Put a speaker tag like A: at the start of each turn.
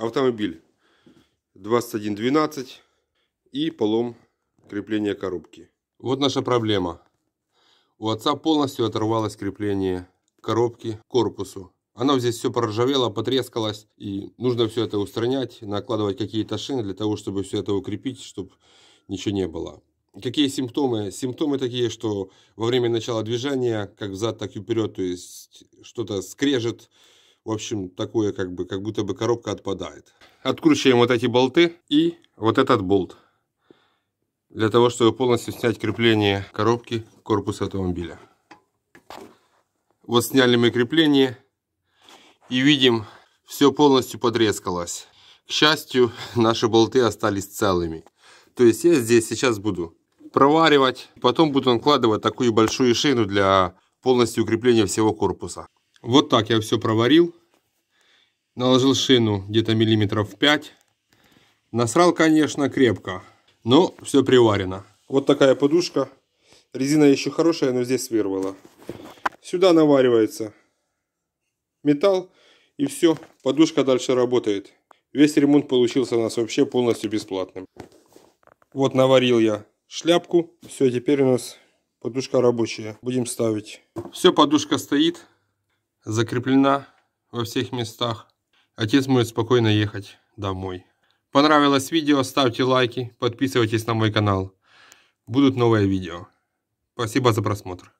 A: Автомобиль 2112 и полом крепления коробки. Вот наша проблема. У отца полностью оторвалось крепление коробки к корпусу. Оно здесь все проржавело, потрескалось, и нужно все это устранять, накладывать какие-то шины для того, чтобы все это укрепить, чтобы ничего не было. Какие симптомы? Симптомы такие, что во время начала движения, как взад, так и вперед, то есть что-то скрежет, в общем, такое как бы, как будто бы коробка отпадает. Откручиваем вот эти болты и вот этот болт. Для того, чтобы полностью снять крепление коробки корпуса автомобиля. Вот сняли мы крепление и видим, все полностью подрезкалось. К счастью, наши болты остались целыми. То есть я здесь сейчас буду проваривать, потом буду накладывать такую большую шину для полностью укрепления всего корпуса. Вот так я все проварил. Наложил шину где-то миллиметров 5. Насрал, конечно, крепко, но все приварено. Вот такая подушка. Резина еще хорошая, но здесь вырвала. Сюда наваривается металл и все, подушка дальше работает. Весь ремонт получился у нас вообще полностью бесплатным. Вот наварил я шляпку. Все, теперь у нас подушка рабочая. Будем ставить. Все, подушка стоит, закреплена во всех местах. Отец может спокойно ехать домой. Понравилось видео, ставьте лайки, подписывайтесь на мой канал. Будут новые видео. Спасибо за просмотр.